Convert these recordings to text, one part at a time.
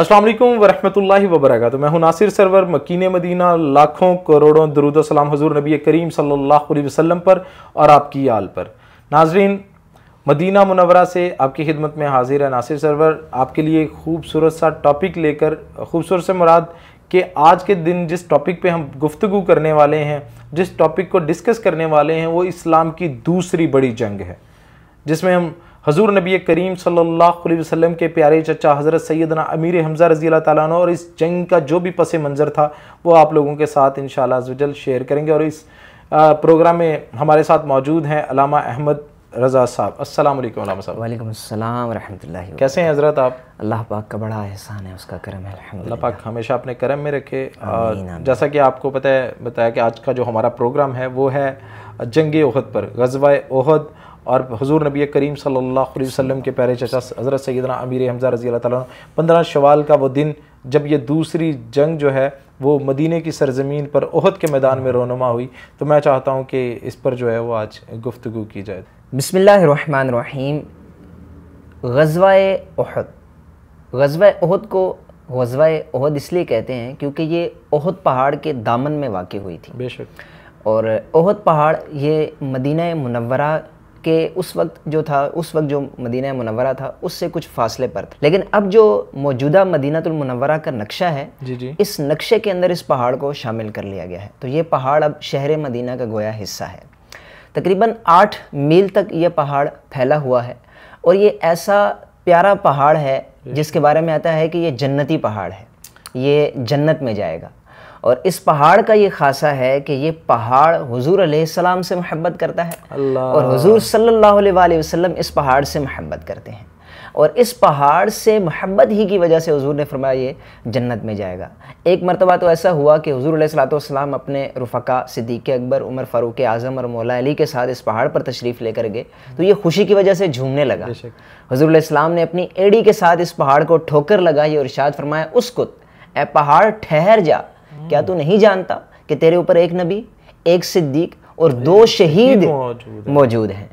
असलम वरहमल वबरक तो मैं हूँ नासिर सरवर मकीन मदीना लाखों करोड़ों दरुद सलाम हजूर नबी करीम सल्लल्लाहु अलैहि वसल्लम पर और आपकी आल पर नाजरीन मदीना मुनवरा से आपकी खिदमत में हाजिर है नासिर सरवर आपके लिए खूबसूरत सा टॉपिक लेकर खूबसूरत से मुराद कि आज के दिन जिस टॉपिक पे हम गुफ्तु करने वाले हैं जिस टॉपिक को डिस्कस करने वाले हैं वो इस्लाम की दूसरी बड़ी जंग है जिसमें हम हजूर नबी करीम सल्लल्लाहु अलैहि वसल्लम के प्यारे चचा हज़रत सैदना अमीर हमज़ा रजी अल्लाह और इस जंग का जो भी पस मंज़र था वो आप लोगों के साथ इन शजल शेयर करेंगे और इस प्रोग्राम में हमारे साथ मौजूद हैं अलामा अहमद रज़ा साहब अस्सलाम साहब वालेकुम अस्सलाम कैसे हैं हज़रत आप अल्लाह पाक का बड़ा एहसान है उसका करम है अल्लाह पाक हमेशा अपने करम में रखे जैसा कि आपको पता है बताया कि आज का जो हमारा प्रोग्राम है वो है जंग ओहद पर गजवा अहद और हजूर नबी करीम सल्लल्लाहु अलैहि वसल्लम के प्यारे चचा हज़रत सैदना अमीर हमजा रजी अल्लाह ताला पंद्रह शवाल का वो दिन जब ये दूसरी जंग जो है वो मदीने की सरजमीन पर ओहद के मैदान में रोनुमा हुई तो मैं चाहता हूँ कि इस पर जो है वो आज गुफ्तु की जाए बसमीम गजवाए अहद गजवाए अहद को गजवाए अहद इसलिए कहते हैं क्योंकि ये अहद पहाड़ के दामन में वाक़ हुई थी बेशक और अहद पहाड़ ये मदीना मनवरा कि उस वक्त जो था उस वक्त जो मदीना मनवरा था उससे कुछ फासले पर था लेकिन अब जो मौजूदा मदीनातुलमनवरा का नक्शा है जी जी। इस नक्शे के अंदर इस पहाड़ को शामिल कर लिया गया है तो ये पहाड़ अब शहर मदीना का गोया हिस्सा है तकरीबन आठ मील तक ये पहाड़ फैला हुआ है और ये ऐसा प्यारा पहाड़ है जिसके बारे में आता है कि ये जन्नती पहाड़ है ये जन्नत में जाएगा और इस पहाड़ का ये खासा है कि ये पहाड़ हजूर सलाम से मोहब्बत करता है और हजूर सल्ला वसम इस पहाड़ से मोहब्बत करते हैं और इस पहाड़ से मोहब्बत ही की वजह से हजूर ने फरमाया ये जन्नत में जाएगा एक मरतबा तो ऐसा हुआ कि हजूर सलाम अपने रुफ़ा सिद्दीक अकबर उमर फ़ारूक आज़म और मौला अली के साथ इस पहाड़ पर तशरीफ़ लेकर गए तो ये खुशी की वजह से झूमने लगा हजूर सलाम ने अपनी एड़ी के साथ इस पहाड़ को ठोकर लगा और इर्शाद फरमाया उसको ए पहाड़ ठहर जा क्या तू नहीं जानता कि तेरे ऊपर एक नबी एक सिद्दीक और दो शहीद मौजूद हैं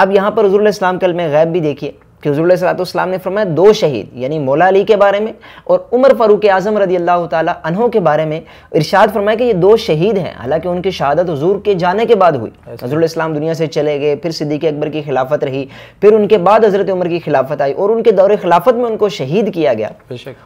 अब यहाँ पर हजूल इस्लाम कल में गैब भी देखिए कि हजूल्लाम ने फरमाया दो शहीद यानी मौला अली के बारे में और उमर फ़ारूक आज़म रदी अल्लाह तहों के बारे में इरशाद फरमाया कि ये दो शहीद हैं हालांकि उनकी शहादत हजूर के जाने के बाद हुई हजूराम दुनिया से चले गए फिर सिद्दीक अकबर की खिलाफत रही फिर उनके बाद हज़रत उमर की खिलाफत आई और उनके दौरे खिलाफत में उनको शहीद किया गया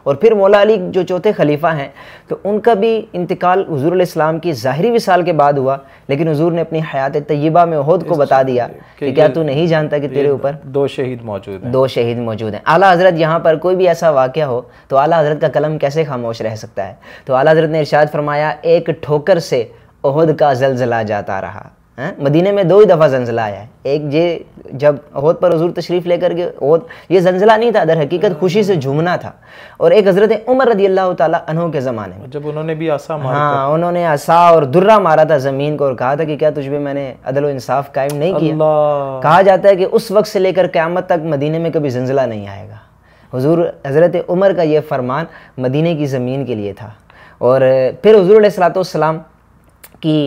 और फिर मौला अली जो चौथे खलीफा हैं तो उनका भी इंतकाल हजूर की ज़ाहरी विसाल के बाद हुआ लेकिन हजूर ने अपनी हयात तयबा में उहद को बता दिया कि क्या तू नहीं जानता कि तेरे ऊपर दो शहीद मौजूद दो शहीद मौजूद हैं आला हज़रत यहाँ पर कोई भी ऐसा वाक्य हो तो आला हज़रत का कलम कैसे खामोश रह सकता है तो आला हज़रत ने इरशाद फरमाया एक ठोकर से ओहद का जलजला जाता रहा हैं मदीने में दो ही दफ़ा जंजला आया है एक ये जब ओहद पर हजूर तशरीफ़ लेकर के ओहद ये जंजला नहीं था दर हकीकत हाँ। खुशी से झूमना था और एक हज़रत उमर रदी अल्लाह तहों के ज़माने में जब उन्होंने भी आसा मारा हाँ उन्होंने आसा और दुर्रा मारा था ज़मीन को और कहा था कि क्या तुझ मैंने अदल इंसाफ कायम नहीं किया कहा जाता है कि उस वक्त से लेकर क़्यामत तक मदीने में कभी जंजला नहीं आएगा हजूर हज़रत उमर का यह फरमान मदीने की ज़मीन के लिए था और फिर हजूर सलातम की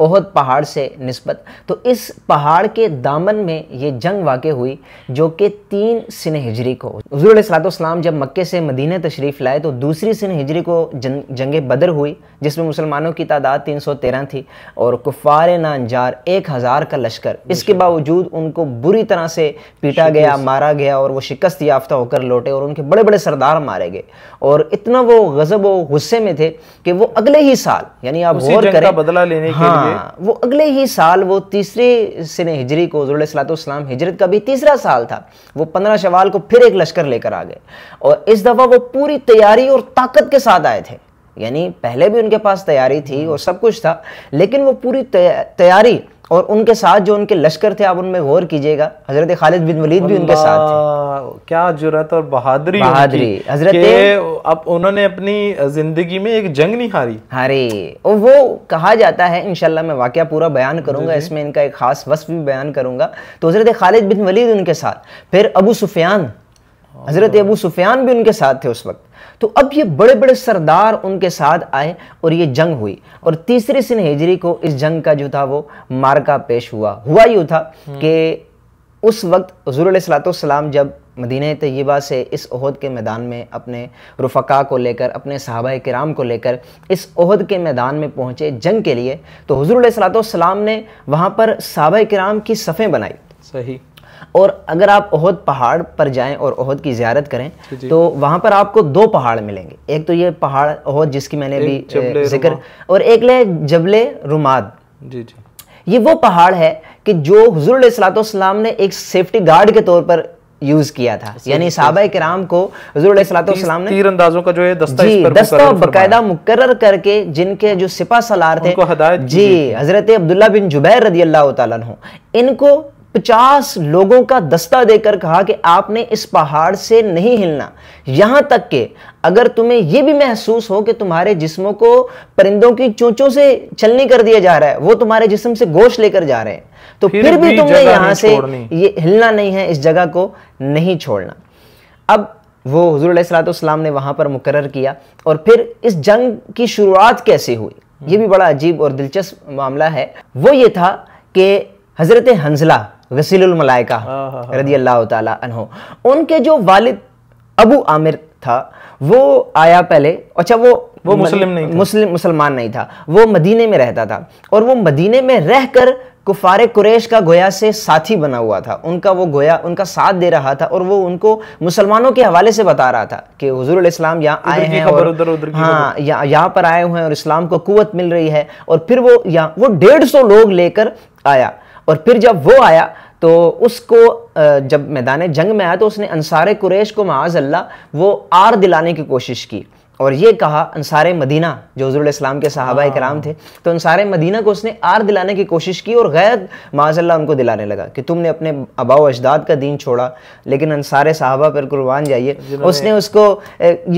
ओहद पहाड़ से नस्बत तो इस पहाड़ के दामन में ये जंग वाक़ हुई जो कि तीन सिन हिजरी को हजूर सलाम जब मक्के से मदीने तशरीफ़ लाए तो दूसरी सिन हिजरी को जंग जंग बदर हुई जिसमें मुसलमानों की तादाद तीन सौ तेरह थी और कुफ़ार नानजार एक हज़ार का लश्कर इसके बावजूद उनको बुरी तरह से पीटा गया मारा गया और वो शिकस्त याफ्ता होकर लौटे और उनके बड़े बड़े सरदार मारे गए और इतना वो गज़ब व गुस्से में थे कि वो अगले ही साल यानी आप गौर करें बदला लेने हाँ हाँ। वो अगले ही साल वो तीसरे सिने हिजरी को सलाम हिजरत का भी तीसरा साल था वो पंद्रह शवाल को फिर एक लश्कर लेकर आ गए और इस दफ़ा वो पूरी तैयारी और ताकत के साथ आए थे यानी पहले भी उनके पास तैयारी थी और सब कुछ था लेकिन वो पूरी तैयारी और उनके साथ जो उनके लश्कर थे आप उनमें गौर कीजिएगा हजरत खालिद बिन वलीद भी उनके साथ थे क्या जुरत और बहादुरी बहादुरी हजरत अब उन्होंने अपनी जिंदगी में एक जंग नहीं हारी हारे और वो कहा जाता है इनशाला मैं वाक्य पूरा बयान करूंगा इसमें इनका एक खास वस्फ भी बयान करूंगा तो हजरत खालिद बिन वलीद उनके साथ फिर अबू सुफियान हज़रत अबू सुफियान भी उनके साथ थे उस वक्त तो अब ये बड़े बड़े सरदार उनके साथ आए और ये जंग हुई और तीसरी सिन हिजरी को इस जंग का जो था वो मार्का पेश हुआ हुआ यूँ था हम्म। कि उस वक्त हजूरसलाम जब मदीन तयबा से इस अहद के मैदान में अपने रफ़ा को लेकर अपने साहबा कराम को लेकर इस अहद के मैदान में पहुँचे जंग के लिए तो हजूर सलाम ने वहाँ पर साहबा कराम की सफ़ें बनाई सही और अगर आप ओहद पहाड़ पर जाएं और ओहद की ज्यारत करें तो वहां पर आपको दो पहाड़ मिलेंगे एक तो ये पहाड़ ओहद जिसकी मैंने भी जिक्र और एक ले जबले रुमाद जी जी ये वो पहाड़ है कि जो हजूर सलाम ने एक सेफ्टी गार्ड के तौर पर यूज किया था यानी साहबा कराम को हजूर सलाम ने तीर अंदाजों का जो है दस्ता जी दस्ता बकायदा मुकर करके जिनके जो सिपा सलार थे जी हजरत अब्दुल्ला बिन जुबैर रदी अल्लाह इनको पचास लोगों का दस्ता देकर कहा कि आपने इस पहाड़ से नहीं हिलना यहां तक के अगर तुम्हें यह भी महसूस हो कि तुम्हारे जिस्मों को परिंदों की चोंचों से छलनी कर दिया जा रहा है वो तुम्हारे जिस्म से गोश लेकर जा रहे हैं तो फिर, फिर भी, भी तुमने यहां से ये हिलना नहीं है इस जगह को नहीं छोड़ना अब वो हजूर सलाम ने वहां पर मुकर किया और फिर इस जंग की शुरुआत कैसे हुई ये भी बड़ा अजीब और दिलचस्प मामला है वो ये था कि हज़रत हंजला गसील मलाइका अल्लाह हाँ, हाँ, हाँ, उनके जो वालिद अबू आमिर था वो आया पहले अच्छा वो वो मुस्लिम नहीं मुस्लिम मुसलमान नहीं था वो मदीने में रहता था और वो मदीने में रहकर कुफार कुरेश का गोया से साथी बना हुआ था उनका वो गोया उनका साथ दे रहा था और वो उनको मुसलमानों के हवाले से बता रहा था कि हजूर इस्लाम यहाँ आए हैं और उदर, उदर हाँ यहाँ पर आए हुए हैं और इस्लाम को कुत मिल रही है और फिर वो यहाँ वो डेढ़ सौ लोग लेकर आया और फिर जब वो आया तो उसको जब मैदान जंग में आया तो उसने अनसार कुरेश को अल्लाह वो आर दिलाने की कोशिश की और ये कहा अनसार मदीना जो हजूर के साहबा हाँ। कराम थे तो अनसार मदीना को उसने आर दिलाने की कोशिश की और गैर माजल्ला उनको दिलाने लगा कि तुमने अपने अबा अजदाद का दीन छोड़ा लेकिन अनसार साहबा पर कुर्बान जाइए उसने उसको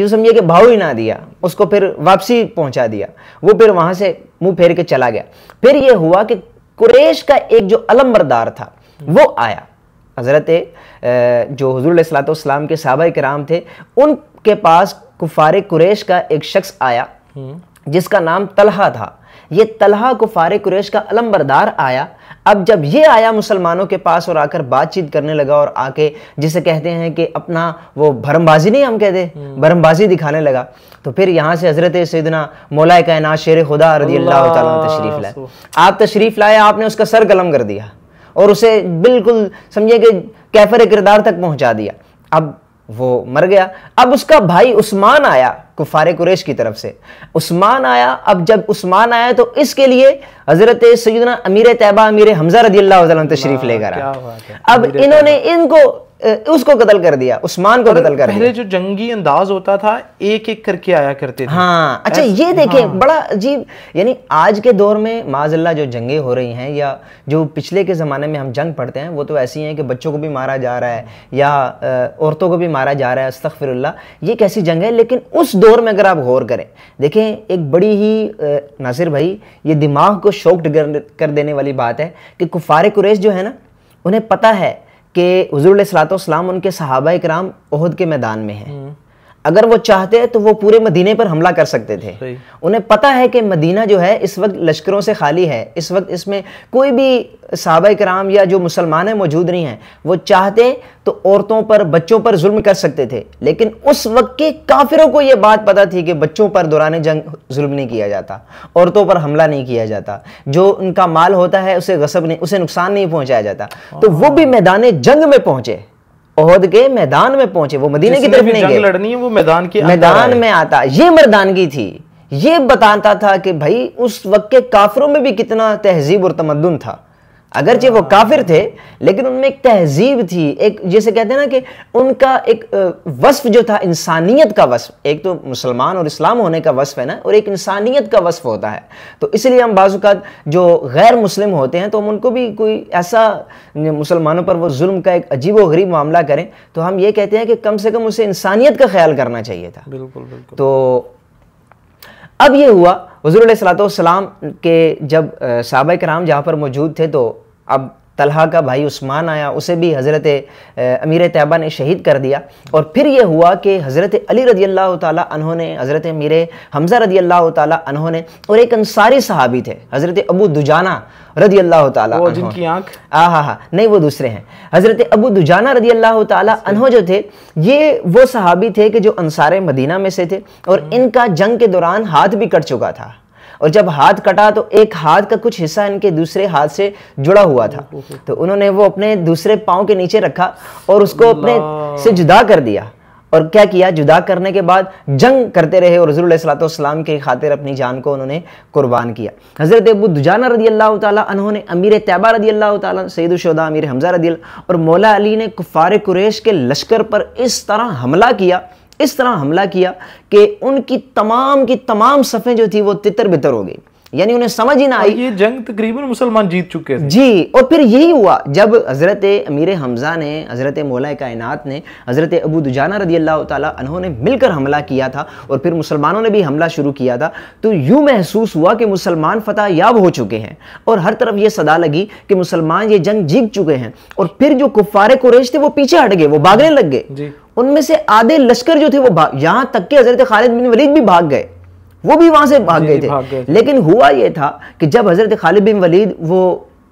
यूँ समझिए कि भाव ही ना दिया उसको फिर वापसी पहुँचा दिया वो फिर वहाँ से मुँह फेर के चला गया फिर ये हुआ कि कुरेश का एक जो अलमबरदार था वो आया हज़रत जो हजूर सलाम के के कराम थे उनके पास कुफार कुरेश का एक शख्स आया हम्म। जिसका नाम तलहा था ये तलहा कुफार कुरेश का अलम्बरदार आया अब जब ये आया मुसलमानों के पास और आकर बातचीत करने लगा और आके जिसे कहते हैं कि अपना वो भरमबाजी नहीं हम कहते हम्म। भरमबाजी दिखाने लगा तो फिर यहाँ से हज़रत सैदना मौलाए कायना शेर खुदा रजी अल्लाह तशरीफ़ लाए आप तशरीफ़ लाए आपने उसका सर कलम कर दिया और उसे बिल्कुल समझिए कि कैफर किरदार तक पहुंचा दिया अब वो मर गया अब उसका भाई उस्मान आया कुफार कुरेश की तरफ से उस्मान आया अब जब उस्मान आया तो इसके लिए हज़रत सैदना अमीर तैबा अमीर हमजा रदी अल्लाह तशरीफ लेकर आया अब इन्होंने इनको उसको कतल कर दिया उस्मान को कतल कर पहले जो जंगी अंदाज होता था एक एक करके आया करते थे हाँ अच्छा ये देखें हाँ। बड़ा अजीब यानी आज के दौर में माजल्ला जो जंगे हो रही हैं या जो पिछले के ज़माने में हम जंग पढ़ते हैं वो तो ऐसी हैं कि बच्चों को भी मारा जा रहा है या औरतों को भी मारा जा रहा है अस्तफ़िरल्ला ये कैसी जंग है लेकिन उस दौर दौर में अगर आप गौर करें देखें एक बड़ी ही नासिर भाई ये दिमाग को शौक कर देने वाली बात है कि कुफार कुरेश जो है ना उन्हें पता है कि हजूर सलातों उनके सहाबा कराम अहद के मैदान में हैं हम्म। अगर वो चाहते तो वो पूरे मदीने पर हमला कर सकते थे उन्हें पता है कि मदीना जो है इस वक्त लश्करों से खाली है इस वक्त इसमें कोई भी सहाबा कराम या जो मुसलमान हैं मौजूद नहीं हैं वो चाहते तो औरतों पर बच्चों पर जुल्म कर सकते थे लेकिन उस वक्त के काफिरों को ये बात पता थी कि बच्चों पर दौरान जंग जुल्म नहीं किया जाता औरतों पर हमला नहीं किया जाता जो उनका माल होता है उसे गसब नहीं उसे नुकसान नहीं पहुँचाया जाता तो वो हाँ। भी मैदान जंग में पहुँचे ओहद के मैदान में पहुंचे वो मदीने की तरफ नहीं गए लड़नी है वो मैदान के मैदान में आता ये मर्दानगी थी ये बताता था कि भाई उस वक्त के काफरों में भी कितना तहजीब और तमदन था अगरचे वो काफिर थे लेकिन उनमें एक तहजीब थी एक जैसे कहते हैं ना कि उनका एक वस्फ जो था इंसानियत का वस्फ एक तो मुसलमान और इस्लाम होने का वस्फ है ना और एक इंसानियत का वस्फ होता है तो इसलिए हम बाज़ात जो गैर मुस्लिम होते हैं तो हम उनको भी कोई ऐसा मुसलमानों पर वो जुल्म का एक अजीब वरीब गरीब मामला करें तो हम ये कहते हैं कि कम से कम उसे इंसानियत का ख्याल करना चाहिए था बिल्कुल बिल्कुल तो अब ये हुआ हजूर सलाम के जब सहाब कराम जहाँ पर मौजूद थे तो अब तलहा का भाई उस्मान आया उसे भी हज़रत अमीर तैबा ने शहीद कर दिया और फिर ये हुआ कि हज़रत अली रजी अल्लाह तहों ने हज़रत मीर हमज़ा रजी अल्लाह तहों ने और एक अंसारी सहाबी थे हज़रत अबू दुजाना रजी अल्लाह तिनकी आँख हाँ हाँ हाँ नहीं वो दूसरे हैं हज़रत अबू दुजाना रजी अल्लाह तहों जो थे ये वो सहाबी थे कि जो अनसार मदीना में से थे और हम्म। इनका जंग के दौरान हाथ भी कट चुका था और जब हाथ कटा तो एक हाथ का कुछ हिस्सा इनके दूसरे हाथ से जुड़ा हुआ था तो उन्होंने वो अपने दूसरे पाँव के नीचे रखा और उसको अपने से जुदा कर दिया और क्या किया जुदा करने के बाद जंग करते रहे और सलाम के खातिर अपनी जान को उन्होंने कुर्बान किया हज़रत अबू दुजाना रदी अल्लाह तहों ने अमीर तैबा रदी अल्लाह तयदुलशदा अमीर हमजा रदी और मौला अली ने कुफ़ार कुरेश के लश्कर पर इस तरह हमला किया इस तरह हमला किया कि उनकी तमाम की तमाम सफ़ें जो थी वो तितर बितर हो गई यानी उन्हें समझ ही ना आई ये जंग तकरीबन मुसलमान जीत चुके थे जी और फिर यही हुआ जब हज़रत अमीर हमज़ा ने हज़रत मौला कायनात ने हज़रत अबू दुजाना रजी अल्लाह तहों ने मिलकर हमला किया था और फिर मुसलमानों ने भी हमला शुरू किया था तो यूं महसूस हुआ कि मुसलमान फतह याब हो चुके हैं और हर तरफ ये सदा लगी कि मुसलमान ये जंग जीत चुके हैं और फिर जो कुफ्फारे कुरेश थे वो पीछे हट गए वो भागने लग गए उनमें से आधे लश्कर जो थे वो भाग यहाँ तक के हजरत खालिद बिन वलीद भी भाग गए वो भी वहां से भाग गए थे भाग लेकिन हुआ ये था कि जब हजरत खालिद बिन वलीद वो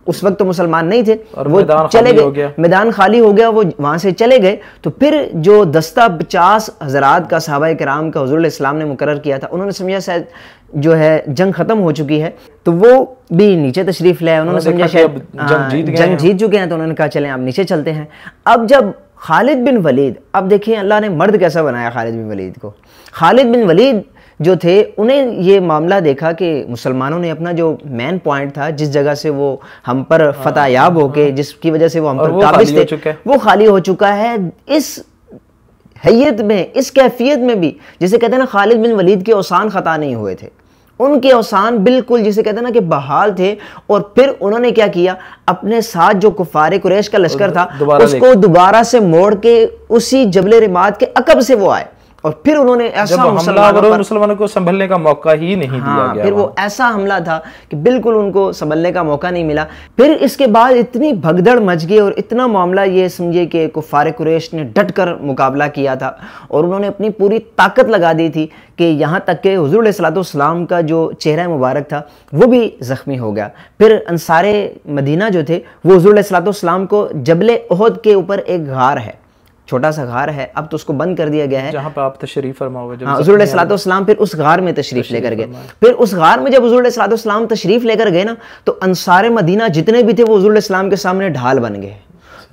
उस वक्त तो मुसलमान नहीं थे और वो चले गए मैदान खाली हो गया वो वहाँ से चले गए तो फिर जो दस्ता पचास हजरात का सहाबा कराम का हजूर इस्लाम ने मुकर किया था उन्होंने समझा शायद जो है जंग ख़त्म हो चुकी है तो वो भी नीचे तशरीफ लाया उन्होंने समझा शायद जंग हाँ, जीत चुके हैं तो उन्होंने कहा चले आप नीचे चलते हैं अब जब खालिद बिन वलीद अब देखिए अल्लाह ने मर्द कैसा बनाया खालिद बिन वलीद को खालिद बिन वलीद जो थे उन्हें ये मामला देखा कि मुसलमानों ने अपना जो मेन पॉइंट था जिस जगह से वो हम पर हाँ, फतायाब होके हाँ। जिसकी वजह से वो हम पर काबिज थे वो खाली हो चुका है इस हैत में इस कैफियत में भी जिसे कहते हैं ना खालिद बिन वलीद के औसान ख़ता नहीं हुए थे उनके अवसान बिल्कुल जिसे कहते हैं ना कि बहाल थे और फिर उन्होंने क्या किया अपने साथ जो कुफार कुरैश का लश्कर था उसको दोबारा से मोड़ के उसी जबले रिमात के अकब से वो आए और फिर उन्होंने ऐसा मुसलमानों को संभलने का मौका ही नहीं हाँ, दिया गया फिर वो ऐसा हमला था कि बिल्कुल उनको संभलने का मौका नहीं मिला फिर इसके बाद इतनी भगदड़ मच गई और इतना मामला ये समझिए कि कुफार कुरेश ने डट कर मुकाबला किया था और उन्होंने अपनी पूरी ताकत लगा दी थी कि यहाँ तक के हजूर सलाम का जो चेहरा मुबारक था वो भी ज़ख्मी हो गया फिर अनसार मदीना जो थे वो हजूर सलाम को जबल अहद के ऊपर एक गार है छोटा सा घर है अब तो उसको बंद कर दिया गया है जहां पर आप तशरीफ फरमाओगे हाँ, सलाम फिर उस घर में तशरीफ लेकर गए फिर उस घर में जब हजूर सलाम तशरीफ लेकर गए ना तो अनसार मदीना जितने भी थे वो हजूर के सामने ढाल बन गए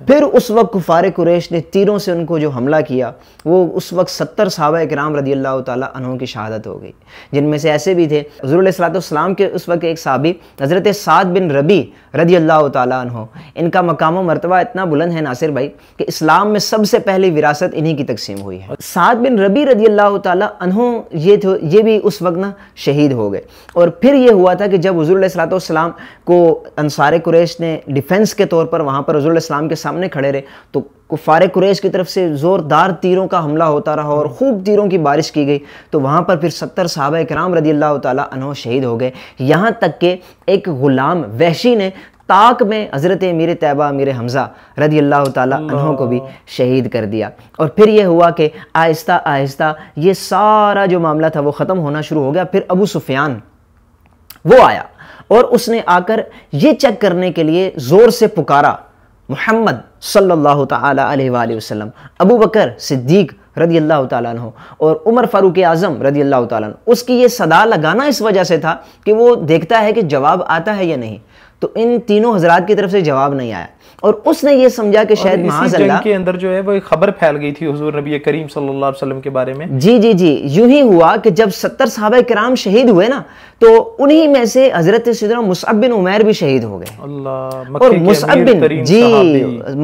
फिर उस वक्त कुफार कुरैश ने तीरों से उनको जो हमला किया वो उस वक्त सत्तर साहबा इकराम रदी अल्लाह तहों की शहादत हो गई जिनमें से ऐसे भी थे हजूरसलाम के उस वक्त एक सहाबी हज़रत साद बिन रबी रदी अल्लाह तहों इनका मकाम मरतबा इतना बुलंद है नासिर भाई कि इस्लाम में सबसे पहली विरासत इन्हीं की तकसीम हुई है साद बिन रबी रदी अल्लाह तहों ये थे ये भी उस वक्त ना शहीद हो गए और फिर ये हुआ था कि जब हजूरसलाम को अनसार कुरैश ने डिफेंस के तौर पर वहाँ पर हजूर के सामने सामने खड़े रहे तो कुफार कुरैश की तरफ से ज़ोरदार तीरों का हमला होता रहा और खूब तीरों की बारिश की गई तो वहाँ पर फिर सत्तर साहब कराम रदी अल्लाह तहो शहीद हो गए यहाँ तक के एक ग़ुलाम वैशी ने ताक में हज़रत मीर तैबा मीर हमज़ा रदी अल्लाह तहों को भी शहीद कर दिया और फिर यह हुआ कि आहिस्ता आहिस्ता ये सारा जो मामला था वो ख़त्म होना शुरू हो गया फिर अबू सुफियान वो आया और उसने आकर ये चेक करने के लिए ज़ोर से पुकारा मोहम्मद सल्लल्लाहु अलैहि वसल्लम अबू बकर सिद्दीक रदी अल्लाह तु और उमर फ़ारूक आज़म रदी अल्लाह तु उसकी ये सदा लगाना इस वजह से था कि वो देखता है कि जवाब आता है या नहीं तो इन तीनों हजरात की तरफ से जवाब नहीं आया और उसने ये समझा कि शायद महाजल्ला के अंदर जो है वो एक खबर फैल गई थी हुजूर नबी करीम सल्लल्लाहु अलैहि वसल्लम के बारे में जी जी जी यूं ही हुआ कि जब सत्तर साहब कराम शहीद हुए ना तो उन्हीं में से हजरत मुसअब बिन उमैर भी शहीद हो गए और मुसअब बिन जी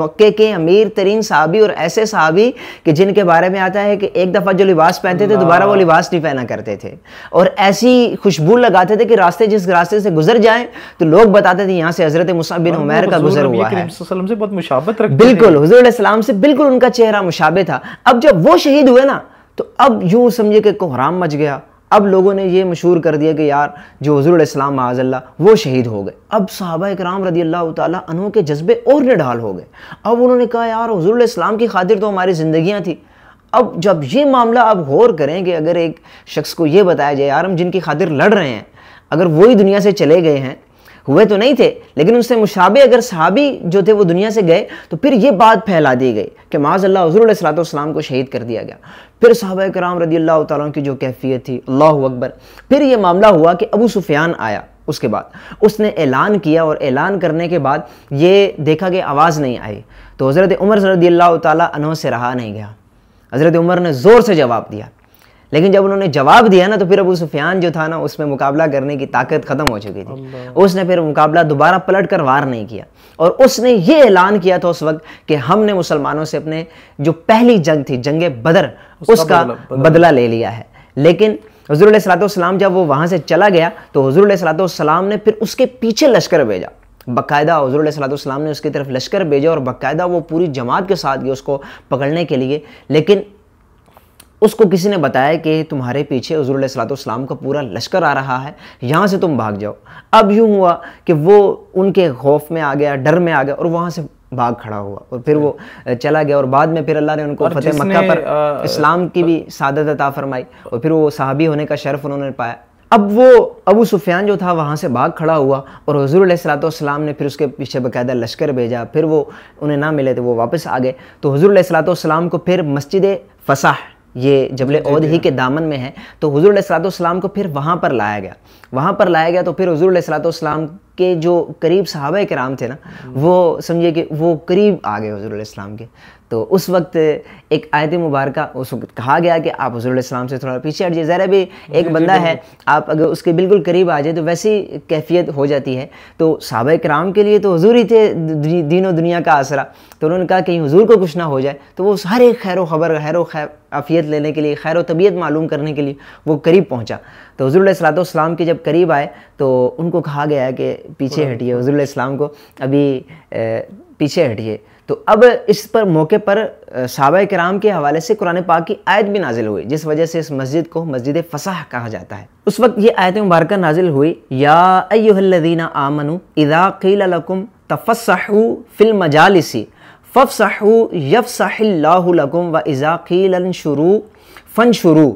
मक्के के अमीर तरीन साहबी और ऐसे साहबी कि जिनके बारे में आता है कि एक दफ़ा जो लिबास पहनते थे दोबारा वो लिबास नहीं पहना करते थे और ऐसी खुशबू लगाते थे कि रास्ते जिस रास्ते से गुजर जाए तो लोग बताते थे यहाँ से हजरत मुसअब बिन उमैर का गुजर हुआ है वसल्लम से बहुत मुशाबत रखते बिल्कुल हजूर से बिल्कुल उनका चेहरा मुशाबे था अब जब वो शहीद हुए ना तो अब यूँ समझे कि कोहराम मच गया अब लोगों ने ये मशहूर कर दिया कि यार जो हजूर इस्लाम माजल्ला वो शहीद हो गए अब सहाबा कराम रदी अल्लाह तहों के जज्बे और निढाल हो गए अब उन्होंने कहा यार हजूर की खातिर तो हमारी ज़िंदियाँ थी अब जब ये मामला अब गौर करें कि अगर एक शख्स को ये बताया जाए यार हम जिनकी खातिर लड़ रहे हैं अगर वही दुनिया से चले गए हैं हुए तो नहीं थे लेकिन उनसे मुशाबे अगर सहाबी जो थे वो दुनिया से गए तो फिर ये बात फैला दी गई कि माजल्ला सलाम को शहीद कर दिया गया फिर साहब कराम रदी अल्लाह तुम की जो कैफियत थी अल्लाह अकबर फिर ये मामला हुआ कि अबू सुफियान आया उसके बाद उसने ऐलान किया और ऐलान करने के बाद ये देखा कि आवाज़ नहीं आई तो हज़रत उमर रदी अल्लाह तन से रहा नहीं गया हज़रत उमर ने ज़ोर से जवाब दिया लेकिन जब उन्होंने जवाब दिया ना तो फिर अबू सुफियान जो था ना उसमें मुकाबला करने की ताकत ख़त्म हो चुकी थी उसने फिर मुकाबला दोबारा पलट कर वार नहीं किया और उसने ये ऐलान किया था उस वक्त कि हमने मुसलमानों से अपने जो पहली जंग थी जंग बदर उसका, उसका बदला, बदला, बदला ले लिया है लेकिन हजूर सलाम जब वो वहां से चला गया तो हजूर सलाम ने फिर उसके पीछे लश्कर भेजा बाकायदा हजूर सलाम ने उसकी तरफ लश्कर भेजा और बाकायदा वो पूरी जमात के साथ गया उसको पकड़ने के लिए लेकिन उसको किसी ने बताया कि तुम्हारे पीछे हजूर सलाम का पूरा लश्कर आ रहा है यहाँ से तुम भाग जाओ अब यूँ हुआ कि वो उनके खौफ में आ गया डर में आ गया और वहाँ से भाग खड़ा हुआ और फिर वो चला गया और बाद में फिर अल्लाह ने उनको फतेह मक्का पर इस्लाम की भी सादत अता फरमाई और फिर वो सहाबी होने का शर्फ उन्होंने पाया अब वो अबू सुफियान जो था वहाँ से भाग खड़ा हुआ और हजूर सलाम ने फिर उसके पीछे बकायदा लश्कर भेजा फिर वो उन्हें ना मिले तो वो वापस आ गए तो हजूर सलाम को फिर मस्जिद फसाह ये जबल ओद ही के दामन में है तो हजूर सलाम को फिर वहाँ पर लाया गया वहाँ पर लाया गया तो फिर हजूर सलाम के जो करीब साहब कराम थे ना हम्म। वो समझिए कि वो करीब आ गए हजूर के तो उस वक्त एक आयत मुबारक उस वक्त कहा गया कि आप हजूराम से थोड़ा पीछे हट जाए ज़रा भी एक बंदा है आप अगर उसके बिल्कुल करीब आ जाए तो वैसी कैफियत हो जाती है तो सबक राम के लिए तो हजूर ही थे दीनों दुनिया का आसरा तो उन्होंने कहा कहीं हजूर को कुछ ना हो जाए तो वो हर एक खैर वबर खैर खैर लेने के लिए खैर तबीयत मालूम करने के लिए वो करीब पहुँचा तो हजूर के जब करीब आए तो उनको कहा गया कि पीछे हटिए हजूर को अभी पीछे हटिए तो अब इस पर मौके पर सबा कराम के हवाले से कुरान पाक की आयत भी नाजिल हुई जिस वजह से इस मस्जिद को मस्जिद फसाह कहा जाता है उस वक्त ये आयत मुबारक नाजिल हुई या आमनु तफसहू फिल मजालसी फ़फ़सहू व शुरू फ़न शुरू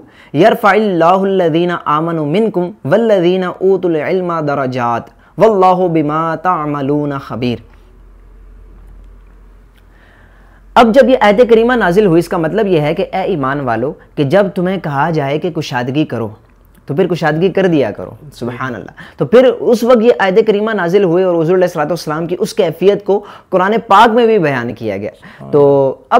आमन मिनकुम वल्लदीना ऊतुलमा दराजात वल्लाह बिमा तमलून खबीर अब जब ये आयत करीमा नाजिल हुई इसका मतलब यह है कि ए ईमान वालो कि जब तुम्हें कहा जाए कि कुशादगी करो तो फिर कुशादगी कर दिया करो सुबह अल्लाह तो फिर उस वक्त ये आयत करीमा नाजिल हुए और सलाम की उस कैफियत को कुरान पाक में भी बयान किया गया तो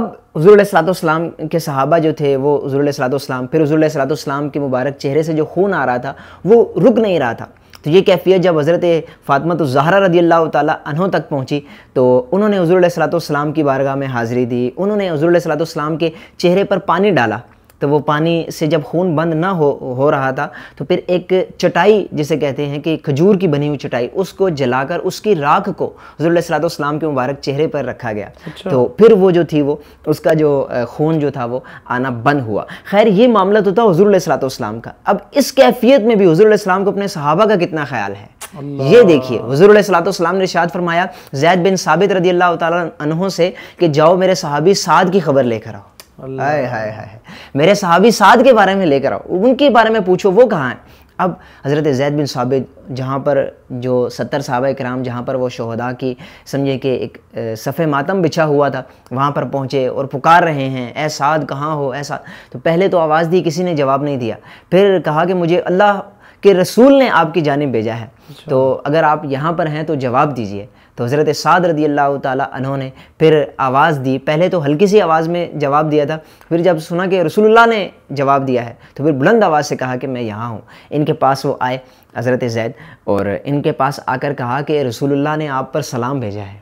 अब सलाम के सहाबा जो थे वो सलाम फिर सलाम के मुबारक चेहरे से जो खून आ रहा था वो रुक नहीं रहा था तो ये कैफियत जब हज़रत फ़ातमत तो ज़ाहरा जहरा रदी अल्लाह तहों तक पहुँची तो उन्होंने हजूर सलाम की बारगाह में हाज़िरी दी उन्होंने हजूर सलाम के चेहरे पर पानी डाला तो वो पानी से जब खून बंद ना हो हो रहा था तो फिर एक चटाई जिसे कहते हैं कि खजूर की बनी हुई चटाई उसको जलाकर उसकी राख को हजरतलाम के मुबारक चेहरे पर रखा गया अच्छा। तो फिर वो जो थी वो उसका जो खून जो था वो आना बंद हुआ खैर ये मामला तो था हजूरतलाम का अब इस कैफियत में भी हजूरतलाम को अपने सहाबा का कितना ख्याल है ये देखिए हजूरतलाम ने शाद फरमाया जैद बिन साबित रदी अल्लाह तहों से कि जाओ मेरे सहाबी साद की खबर लेकर आओ हाय हाय हाय मेरे सहाबी साद के बारे में लेकर आओ उनके बारे में पूछो वो कहाँ हैं अब हज़रत जैद बिन साबित जहाँ पर जो सत्तर साहब कराम जहाँ पर वो शहदा की समझे कि एक सफ़े मातम बिछा हुआ था वहाँ पर पहुँचे और पुकार रहे हैं ए साद कहाँ हो ऐसा तो पहले तो आवाज़ दी किसी ने जवाब नहीं दिया फिर कहा कि मुझे अल्लाह कि रसूल ने आपकी जानब भेजा है अच्छा। तो अगर आप यहाँ पर हैं तो जवाब दीजिए तो हज़रत साद रदी अल्लाह तहों ने फिर आवाज़ दी पहले तो हल्की सी आवाज़ में जवाब दिया था फिर जब सुना कि रसूलुल्लाह ने जवाब दिया है तो फिर बुलंद आवाज़ से कहा कि मैं यहाँ हूँ इनके पास वो आए हज़रत जैद और इनके पास आकर कहा कि रसूलुल्लाह ने आप पर सलाम भेजा है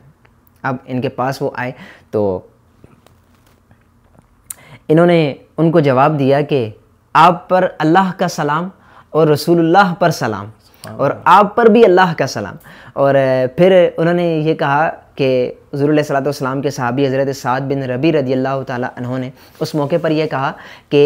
अब इनके पास वो आए तो इन्होंने उनको जवाब दिया कि आप पर अल्लाह का सलाम और रसूलुल्लाह पर सलाम और आप पर भी अल्लाह का सलाम और फिर उन्होंने ये कहा कि हजूर सलाम के सहाबी हज़रत साद बिन रबी रदी अल्लाह तहों ने उस मौके पर यह कहा कि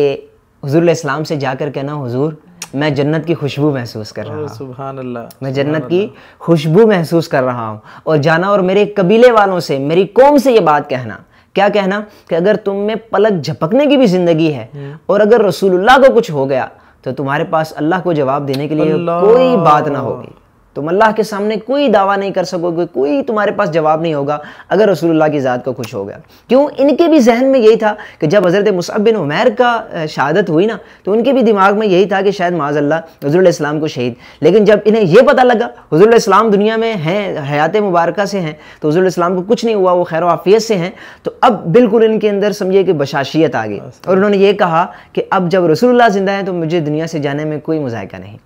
हजूर से जाकर कहना हुजूर मैं जन्नत की खुशबू महसूस कर रहा हूँ अल्लाह मैं जन्नत की खुशबू महसूस कर रहा हूँ और जाना और मेरे कबीले वालों से मेरी कौम से ये बात कहना क्या कहना कि अगर तुम में पलक झपकने की भी ज़िंदगी है हम्म। और अगर रसूलुल्लाह को कुछ हो गया तो तुम्हारे पास अल्लाह को जवाब देने के लिए कोई बात ना होगी तुम अल्लाह के सामने कोई दावा नहीं कर सकोगे कोई तुम्हारे पास जवाब नहीं होगा अगर रसूलुल्लाह की ज़ात को खुश हो गया क्यों इनके भी जहन में यही था कि जब हज़रत मुसब बिन उमैर का शहादत हुई ना तो उनके भी दिमाग में यही था कि शायद माजल्ला हज़रम को शहीद लेकिन जब इन्हें यह पता लगा हज़रम दुनिया में हैं हयात मुबारक से हैं तो हज़रम को कुछ नहीं हुआ वो खैर आफियत से हैं तो अब बिल्कुल इनके अंदर समझिए कि बशाशियत आ गई और उन्होंने ये कहा कि अब जब रसूलुल्लाह ज़िंदा है तो मुझे दुनिया से जाने में कोई मजायका नहीं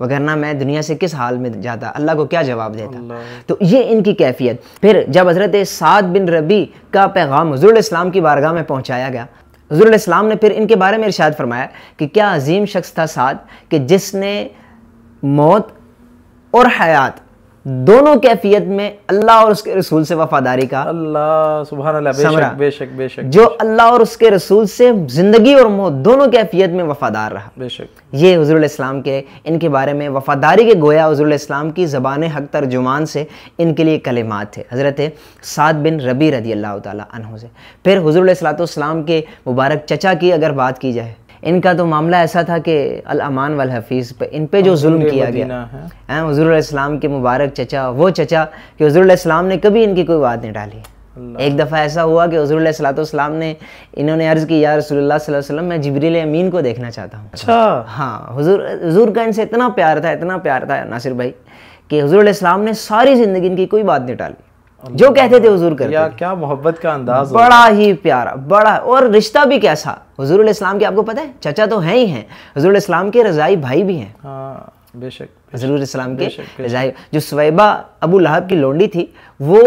वगरना मैं दुनिया से किस हाल में जाता अल्लाह को क्या जवाब देता तो ये इनकी कैफियत फिर जब हज़रत साद बिन रबी का पैगाम हजूल की बारगाह में पहुँचाया गया हजूल ने फिर इनके बारे में इर्शाद फरमाया कि क्या अजीम शख्स था साद कि जिसने मौत और हयात दोनों कैफियत में अल्लाह और उसके रसूल से वफादारी का अल्लाह सुबह बेशक बेशक जो अल्लाह और उसके रसूल से जिंदगी और मौत दोनों कैफियत में वफादार रहा बेशक ये हजूर इस्लाम के इनके बारे में वफादारी के गोया हजूर इस्लाम की ज़बान हक तर्जुमान से इनके लिए कलिमात थे हज़रत साद बिन रबी रदी अल्लाह तहों से फिर हजूर सलात के मुबारक चचा की अगर बात की जाए इनका तो मामला ऐसा था कि अल अमान वाल हफीज़ पे इन पे जो जुल्म किया गया हैं हजूर इस्लाम के मुबारक चचा वो चचा कि हजूर इस्लाम ने कभी इनकी कोई बात नहीं डाली एक दफ़ा ऐसा हुआ कि हजूर सलाम ने इन्होंने अर्ज़ की या रसोल्ला वसलम मैं जबरील अमीन को देखना चाहता हूँ अच्छा हाँ हजूर हजूर का इनसे इतना प्यार था इतना प्यार था नासिर भाई कि हजूर ने सारी ज़िंदगी इनकी कोई बात नहीं डाली जो कहते थे हुजूर करते या क्या मोहब्बत का अंदाज बड़ा ही प्यारा बड़ा और रिश्ता भी कैसा हुजूर इस्लाम के आपको पता है चाचा तो है ही हैं हुजूर इस्लाम के रजाई भाई भी हैं हाँ, बेशक हजूर इस्लाम के रजाई जो सवैबा अबू लहब की लोंडी थी वो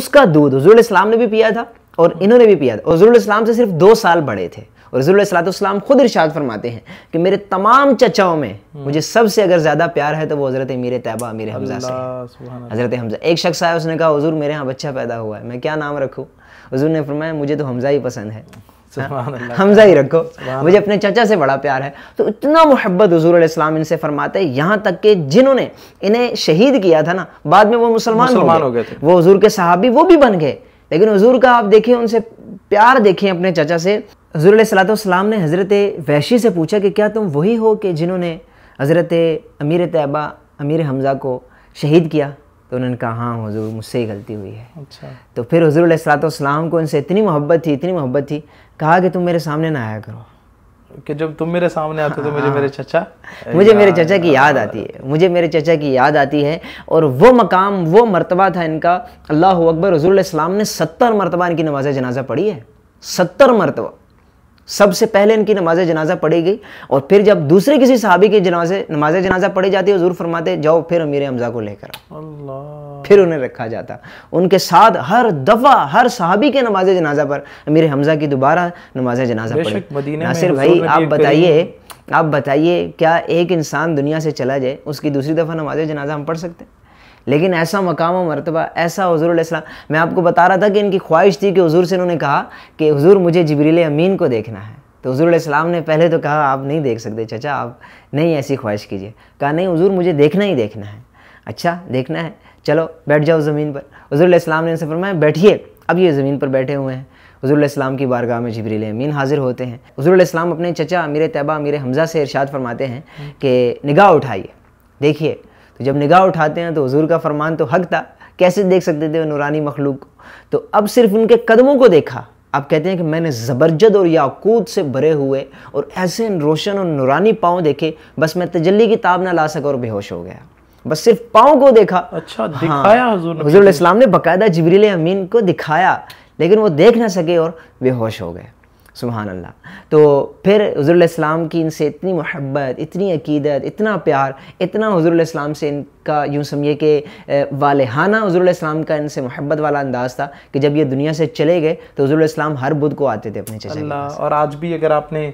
उसका दूध हजूर इस्लाम ने भी पिया था और इन्होंने भी पिया था हजूर इस्लाम से सिर्फ दो साल बड़े थे और रसोल्लाम खुद इर्शाद फरमाते हैं कि मेरे तमाम चचाओं में हम्म। मुझे सबसे अगर ज़्यादा प्यार है तो वो हज़रत मीर तैबा अमीर हमजा से हज़रत हमजा एक शख्स आया उसने कहा हजूर मेरे यहाँ बच्चा पैदा हुआ है मैं क्या नाम रखूँ हजूर ने फरमाया मुझे तो हमज़ा ही पसंद है हाँ? हमजा ही रखो मुझे अपने चाचा से बड़ा प्यार है तो इतना मोहब्बत हजूर इस्लाम इनसे फरमाते हैं यहाँ तक कि जिन्होंने इन्हें शहीद किया था ना बाद में वो मुसलमान हो गए थे वो हजूर के सहाबी वो भी बन गए लेकिन हजूर का आप देखिए उनसे प्यार देखिए अपने चाचा से हज़ूर ने हज़रत वैशी से पूछा कि क्या तुम वही हो कि जिन्होंने हज़रत अमीर तैबा अमीर हमज़ा को शहीद किया तो उन्होंने कहा हाँ हजूर मुझसे ही गलती हुई है अच्छा तो फिर हजूर सलाम को उनसे इतनी मोहब्बत थी इतनी मोहब्बत थी कहा कि तुम मेरे सामने ना आया करो कि जब तुम मेरे सामने आते हो तो मुझे हाँ। मेरे चचा मुझे मेरे चचा की याद आती है मुझे मेरे चचा की याद आती है और वो मकाम वो मरतबा था इनका अल्लाह अकबर हजूर ने सत्तर मरतबा इनकी नमाज जनाजा पढ़ी है सत्तर मरतबा सबसे पहले इनकी नमाज जनाजा पढ़ी गई और फिर जब दूसरे किसी साहबी की जनाजे नमाज जनाजा पढ़ी जाती है हजूर फरमाते जाओ फिर अमीर हमजा को लेकर फिर उन्हें रखा जाता उनके साथ हर दफ़ा हर साहबी के नमाज जनाजा पर अमीर हमजा की दोबारा नमाज जनाजा नासिर भाई आप बताइए आप बताइए क्या एक इंसान दुनिया से चला जाए उसकी दूसरी दफ़ा नमाज जनाजा हम पढ़ सकते हैं लेकिन ऐसा मकाम और मरतबा ऐसा हजूर मैं आपको बता रहा था कि इनकी ख्वाहिश थी कि हजूर से इन्होंने कहा कि हजूर मुझे जबरील अमीन को देखना है तो हजूर ने पहले तो कहा आप नहीं देख सकते चाचा आप नहीं ऐसी ख्वाहिश कीजिए कहा नहीं हजूर मुझे देखना ही देखना है अच्छा देखना है चलो बैठ जाओ ज़मीन पर हजूर ने फरमाया बैठिए अब ये ज़मीन पर बैठे हुए हैं हजूर की बारगाह में जबरील अमीन हाजिर होते हैं हजूर अपने चचा अमीर तैबा अमीर हमज़ा से इरशाद फरमाते हैं कि निगाह उठाइए देखिए तो जब निगाह उठाते हैं तो हजूर का फरमान तो हक था कैसे देख सकते थे नूरानी मखलूक को तो अब सिर्फ उनके कदमों को देखा आप कहते हैं कि मैंने ज़बरजद और याकूत से भरे हुए और ऐसे रोशन और नूरानी पाँव देखे बस मैं तजली की ताब ना ला सका और बेहोश हो गया बस सिर्फ पाँव को देखा अच्छा हाँ। दिखाया हाँ, इस्लाम ने बकायदा जबरील अमीन को दिखाया लेकिन वो देख ना सके और बेहोश हो गए सुबहान अल्लाह तो फिर हज़ुराम की इनसे इतनी महब्बत इतनी अकीदत इतना प्यार इतना हज़ुराम से इनका यूँ समझिए कि वालहाना हज़ुराम का इनसे महब्बत वाला अंदाज़ था कि जब ये दुनिया से चले गए तो हज़ुराम हर बुद्ध को आते थे अपने चले और आज भी अगर आपने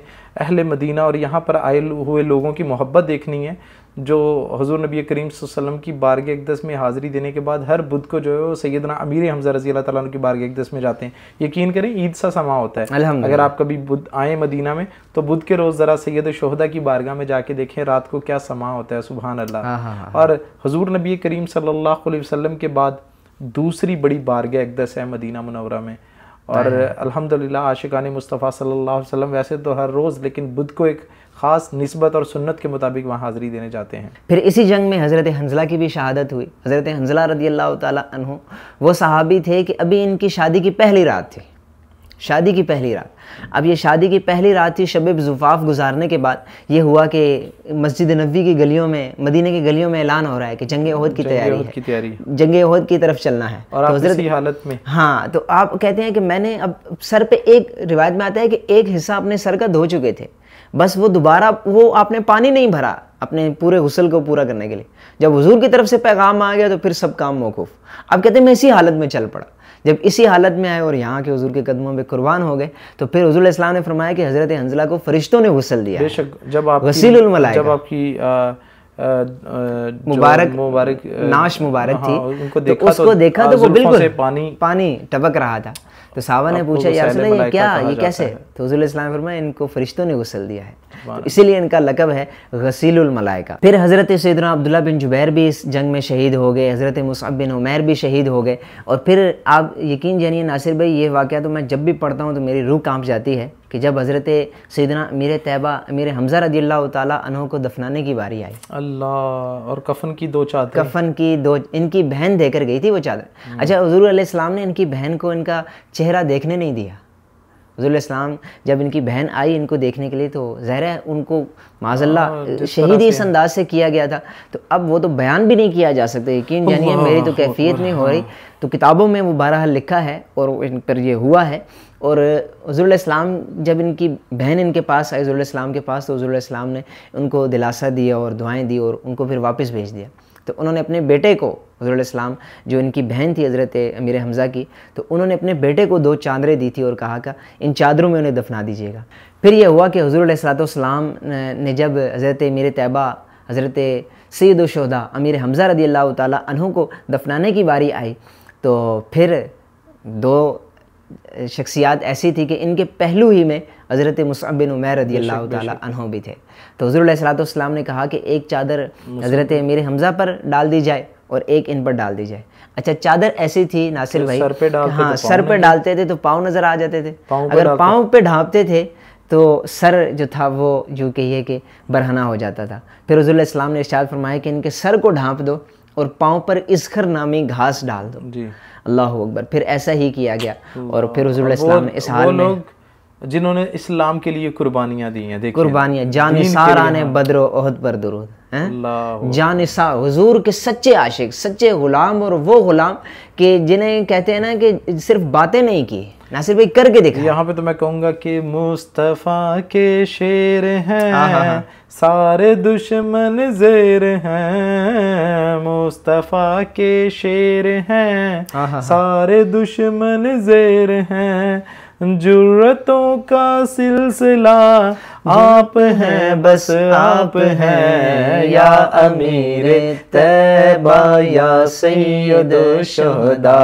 अहल मदीना और यहाँ पर आए हुए लोगों की मोहब्बत देखनी है जो हजूर नबी करीम वसम की बारग अकदस में हाज़री देने के बाद हर बुध को जो है वो सैदना अमीर हमजा रजी अल्लाह की बारग अकदस में जाते हैं यकीन करें ईद सा समा होता है अगर आप कभी बुध आए मदीना में तो बुध के रोज़ ज़रा सैद शहदा की बारगाह में जाके देखें रात को क्या समा होता है सुबहान अल्लाह हाँ, हाँ, हाँ। और हजूर नबी करीम सल्ला वसम के बाद दूसरी बड़ी बारग अकदस है मदीना मुनवरा में और अलहमदिल्ला आशिकान मुस्तफ़ा सल्ला वसलम वैसे तो हर रोज़ लेकिन बुध को एक ख़ास नस्बत और सुन्नत के मुताबिक वहाँ हाज़िरी देने जाते हैं फिर इसी जंग में हज़रत हंजला की भी शहादत हुई हज़रत हंजला रदी अल्लाह तु वो सहाबी थे कि अभी इनकी शादी की पहली रात थी शादी की पहली रात अब ये शादी की पहली रात थी शब जुफाफ गुजारने के बाद ये हुआ कि मस्जिद नबी की गलियों में मदीने की गलियों में ऐलान हो रहा है कि जंग अहद की तैयारी की तैयारी जंग अहद की तरफ चलना है और तो आप इसी हालत में हाँ तो आप कहते हैं कि मैंने अब सर पे एक रिवायत में आता है कि एक हिस्सा अपने सर का धो चुके थे बस वो दोबारा वो आपने पानी नहीं भरा अपने पूरे गुसल को पूरा करने के लिए जब हजूर की तरफ से पैगाम आ गया तो फिर सब काम मौकूफ़ अब कहते हैं मैं इसी हालत में चल पड़ा जब इसी हालत में आए और यहाँ के हजूर के कदमों में कुर्बान हो गए तो फिर हजूर इस्लाम ने फरमाया कि हज़रत हंजला को फरिश्तों ने गुसल दिया बेशक जब आप वसील जब आपकी मुबारक मुबारक नाश मुबारक हाँ, थी तो देखा तो उसको देखा तो वो बिल्कुल पानी पानी टपक रहा था तो सावा ने पूछा यार ये क्या ये कैसे तो हजूल इस्लाम फरमाए इनको फरिश्तों ने गुसल दिया है तो इसीलिए इनका लकब है गसीलुल मलाइका फिर हज़रत सैदना अब्दुल्ला बिन जुबैर भी इस जंग में शहीद हो गए हज़रत मुसब बिन उमैर भी शहीद हो गए और फिर आप यकीन जानिए नासिर भाई ये वाक़ तो मैं जब भी पढ़ता हूँ तो मेरी रूह कांप जाती है कि जब हज़रत सैदना मेरे तैबा मेरे हमजा रदी अल्लाह तहों को दफनाने की बारी आई अल्लाह और कफन की दो चादर कफन की दो इनकी बहन देकर गई थी वो चादर हम्म। अच्छा हजूर ने इनकी बहन को इनका चेहरा देखने नहीं दिया हजूल जब इनकी बहन आई इनको देखने के लिए तो ज़हर है उनको माजल्ला हाँ, शहीद इस अंदाज से किया गया था तो अब वो तो बयान भी नहीं किया जा सकता यकीन जानिए हाँ, हाँ, मेरी तो कैफियत नहीं हो रही तो किताबों में वो बहरहाल लिखा है और इन पर यह हुआ है और हजूल्लाम जब इनकी बहन इनके पास आई हजूल्लाम के पास तो हजूल्लाम ने उनको दिलासा दिया और दुआएँ दी और उनको फिर वापस भेज दिया तो उन्होंने अपने बेटे को हज़रतम जो इनकी बहन थी हज़रत अमीर हमज़ा की तो उन्होंने अपने बेटे को दो चादरें दी थी और कहा का इन चादरों में उन्हें दफना दीजिएगा फिर यह हुआ कि हज़रतम ने जब हज़रत मीर तैबा हज़रत सैद शहदा अमीर हमज़ा रदी अल्लाह तहों को दफनाने की बारी आई तो फिर दो शख्सियात ऐसी थी कि इनके पहलू ही में हज़रत मुसबिन उमैर रदी अल्लाह तहों भी थे तो हज़रतम ने कहा कि एक चादर हज़रत मेरे हमज़ा पर डाल दी जाए और एक इन पर डाल दी जाए अच्छा चादर ऐसी थी नासिर भाई सर पे डालते हाँ तो सर पे डालते थे तो पाँव नज़र आ जाते थे अगर पाँव पे ढांपते थे तो सर जो था वो जो कहिए कि बरहना हो जाता था फिर हज़ुल्लाम ने इशाद फरमाया कि इनके सर को ढांप दो और पाँव पर इसखर नामी घास डाल दो अल्लाह अकबर फिर ऐसा ही किया गया और फिर हज़ुल्लाम ने इस हाल में जिन्होंने इस्लाम के लिए कुर्बानियां दी हैं कुर्बानियां जान सारा ने हाँ। बदरो ओहद पर दुरुद जान सा हुजूर के सच्चे आशिक सच्चे गुलाम और वो गुलाम के जिन्हें कहते हैं ना कि सिर्फ बातें नहीं की ना सिर्फ एक करके देखा यहाँ पे तो मैं कहूंगा कि मुस्तफ़ा के शेर हैं हाँ, हाँ, सारे दुश्मन जेर हैं मुस्तफ़ा के शेर हैं सारे दुश्मन जेर हैं जरूरतों का सिलसिला आप हैं बस आप हैं या अमीर तैबा या सैद शहदा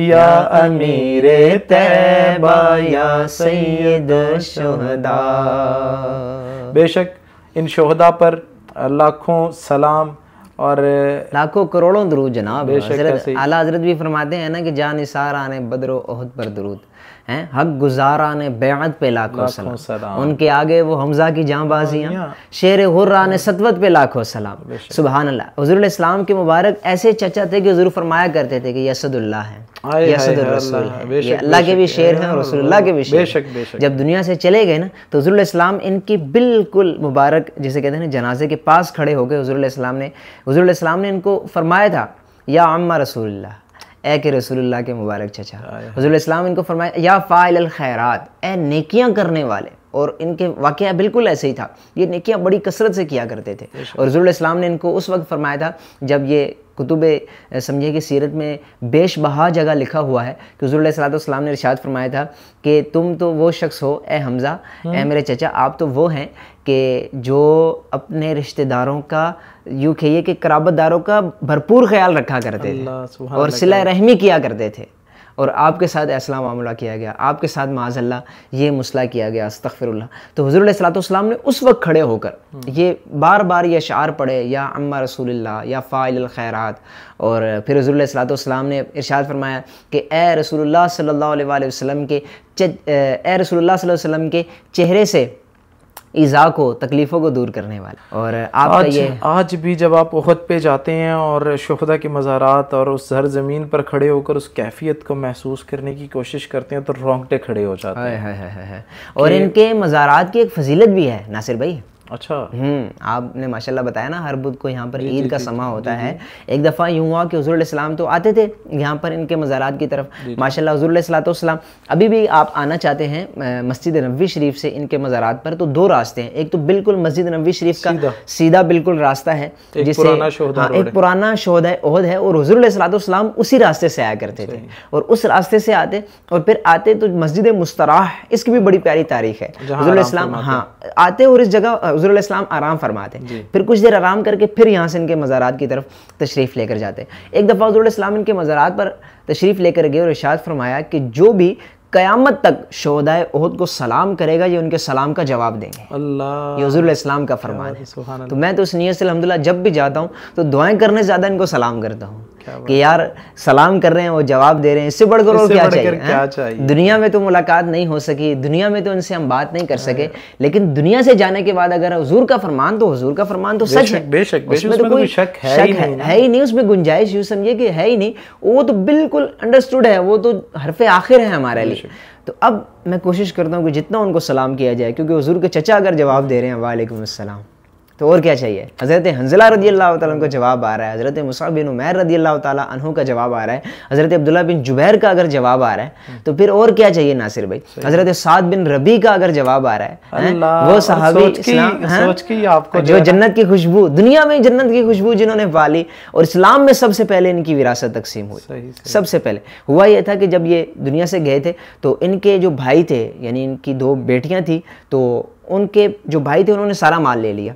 या अमीर तैबा या सैद शहदा बेशक इन शहदा पर लाखों सलाम और लाखों करोड़ों दरूद जनाब आला हजरत भी फरमाते हैं ना कि जान इसार आने बदर ओहद पर दरूद हैं हक गुजारा ने बेअत पे लाखों सलाम।, उनके आगे वो हमजा की जाँबाजियाँ शेर हुर्रा ने सतवत पे लाखों सलाम सुबहान अल्लाह इस्लाम के मुबारक ऐसे चचा थे कि हजूर फरमाया करते थे कि यसदुल्ला है जब दुनिया से चले गए ना तो हजरल इस्लाम इनकी बिल्कुल मुबारक जिसे कहते हैं जनाजे के पास खड़े हो गए हजरल ने हजरल ने इनको फरमाया था या अम्मा रसूल्ला ए के रसूल्ला के मुबारक चचा हजरल इस्लाम इनको फरमाया या फ़ाइल खैरत ए नकियाँ करने वाले और इनके वाक़ बिल्कुल ऐसे ही था ये नकियाँ बड़ी कसरत से किया करते थे और हजरल इस्लाम ने इनको उस वक्त फरमाया था जब ये कुतुब समझे कि सीरत में बेश बहा जगह लिखा हुआ है कि हजूर ने इरशाद फरमाया था कि तुम तो वो शख्स हो ए हमज़ा ए हम्म। मेरे चचा आप तो वो हैं कि जो अपने रिश्तेदारों का यूँ कहिए कि कराबतदारों का भरपूर ख्याल रखा करते थे और सिला रहमी किया करते थे और आपके साथ ऐसा मामला किया गया आपके साथ माजल्ला ये मसला किया गया अस्तफ़िरल्ला तो हज़र सलाम ने उस वक्त खड़े होकर हम्म। ये बार बार ये अशार पढ़े या अम्मा रसूलुल्लाह या फ़ाइल खैरात और फिर हज़र सलाम ने इरशाद फरमाया कि ए रसूलुल्लाह सल्लल्लाहु अलैहि वसल्लम के ए रसूलुल्लाह सल्लल्लाहु अलैहि वसल्लम के चेहरे से ईज़ा को तकलीफ़ों को दूर करने वाला और आपका आज, ये आज भी जब आप उहद पे जाते हैं और शहदा के मज़ारात और उस हर ज़मीन पर खड़े होकर उस कैफियत को महसूस करने की कोशिश करते हैं तो रोंगटे खड़े हो जाते हैं है, है, है, है। और इनके मज़ारात की एक फजीलत भी है नासिर भाई अच्छा हम्म आपने माशाल्लाह बताया ना हर बुध को यहाँ पर ईद का समा होता है एक दफ़ा यूँ हुआ कि हजूर इस्लाम तो आते थे यहाँ पर इनके मज़ारात की तरफ माशाल्लाह हजूर सलातम अभी भी आप आना चाहते हैं मस्जिद नबी शरीफ से इनके मज़ारात पर तो दो रास्ते हैं एक तो बिल्कुल मस्जिद नबी शरीफ का सीधा बिल्कुल रास्ता है जिससे हाँ, एक पुराना शहद अहद है और हजूर सलातम उसी रास्ते से आया करते थे और उस रास्ते से आते और फिर आते तो मस्जिद मुस्तराह इसकी भी बड़ी प्यारी तारीख है हजूर हाँ आते और इस जगह हजूर आराम फरमाते हैं फिर कुछ देर आराम करके फिर यहाँ से इनके मज़ारात की तरफ तशरीफ़ लेकर जाते हैं एक दफ़ा हजूर इनके मज़ारात पर तशरीफ़ लेकर गए और इशाद फरमाया कि जो भी क़यामत तक शोदा ओहद को सलाम करेगा ये उनके सलाम का जवाब देंगे अल्लाह ये हजूर इस्लाम का फरमान है तो मैं तो उस नीयत से अलहमदिल्ला जब भी जाता हूँ तो दुआएं करने से ज़्यादा इनको सलाम करता हूँ कि यार सलाम कर रहे हैं वो जवाब दे रहे हैं इससे बढ़कर और क्या चाहिए, क्या चाहिए दुनिया में तो मुलाकात नहीं हो सकी दुनिया में तो उनसे हम बात नहीं कर सके हाँ। लेकिन दुनिया से जाने के बाद अगर हजूर का फरमान तो हजूर का फरमान तो सच है बेशक उसमें तो, तो कोई शक है ही नहीं उसमें गुंजाइश यू समझिए कि है ही नहीं वो तो बिल्कुल अंडरस्टूड है वो तो हरफे आखिर है हमारे लिए तो अब मैं कोशिश करता हूँ कि जितना उनको सलाम किया जाए क्योंकि हजूर के चचा अगर जवाब दे रहे हैं वालेकुम असलम तो और क्या चाहिए हज़रत हंजला रदी अल्लाह तुम का जवाब आ रहा है हज़रत मुसा बिन उमैर रदी अल्लाह तहों का जवाब आ रहा है हज़रत अब्दुल्ला बिन जुबैर का अगर जवाब आ रहा है तो फिर और क्या चाहिए नासिर भाई हज़रत साद बिन रबी का अगर जवाब आ रहा है वो सहाबी आपको जो जन्नत की खुशबू दुनिया में जन्नत की खुशबू जिन्होंने पाली और इस्लाम में सबसे पहले इनकी विरासत तकसीम हुई सबसे पहले हुआ यह था कि जब ये दुनिया से गए थे तो इनके जो भाई थे यानी इनकी दो बेटियाँ थी तो उनके जो भाई थे उन्होंने सारा माल ले लिया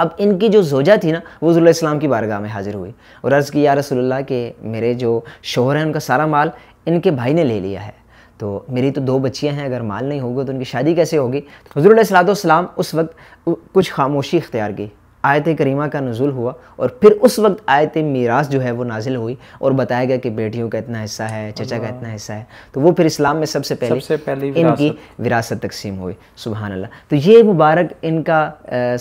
अब इनकी जो जोजा थी ना वो इस्लाम की बारगाह में हाज़िर हुई और अर्ज़ की या रसोल्ला के मेरे जो शोहर हैं उनका सारा माल इनके भाई ने ले लिया है तो मेरी तो दो बच्चियां हैं अगर माल नहीं होगा तो उनकी शादी कैसे होगी तो हजूर सलाम उस वक्त कुछ खामोशी इख्तियार की आयत करीमा का नज़ुल हुआ और फिर उस वक्त आयत मीरास जो है वो नाजिल हुई और बताया गया कि बेटियों का इतना हिस्सा है चचा का इतना हिस्सा है तो वो फिर इस्लाम में सबसे पहले सबसे पहले विरासत। इनकी विरासत तकसीम हुई सुबहान अल्लाह तो ये मुबारक इनका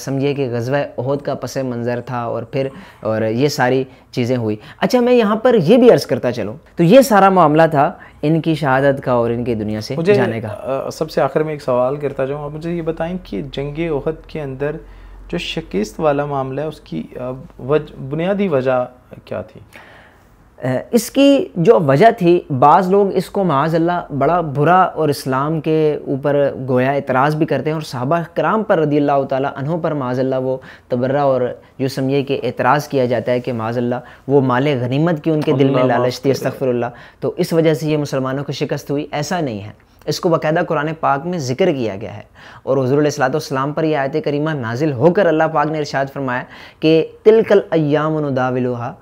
समझिए कि गजवा अहद का पस मंज़र था और फिर और ये सारी चीज़ें हुई अच्छा मैं यहाँ पर यह भी अर्ज़ करता चलूँ तो ये सारा मामला था इनकी शहादत का और इनकी दुनिया से जाने का सबसे आखिर में एक सवाल करता जाऊँ आप मुझे ये बताएँ कि जंग अहद के अंदर जो शिकस्त वाला मामला है उसकी वज, बुनियादी वजह क्या थी इसकी जो वजह थी बाज़ लोग इसको माजल्ला बड़ा बुरा और इस्लाम के ऊपर गोया इतराज़ भी करते हैं और साहबा कराम पर रदी अल्लाह तहों पर माजल्ला वो तबर्रा और जो समझिए कि एतराज़ किया जाता है कि माजल्ला वो माल गनीमत की उनके दिल में लालच थी अस्तफ़रल्ला तो इस वजह से ये मुसलमानों को शिकस्त हुई ऐसा नहीं है इसको बाकायदा कुरान पाक में जिक्र किया गया है और हजूरसलाम पर यह आयत करीमा नाजिल होकर अल्लाह पाक ने इर्शाद फरमाया कि तिलकल अयामदाविलहा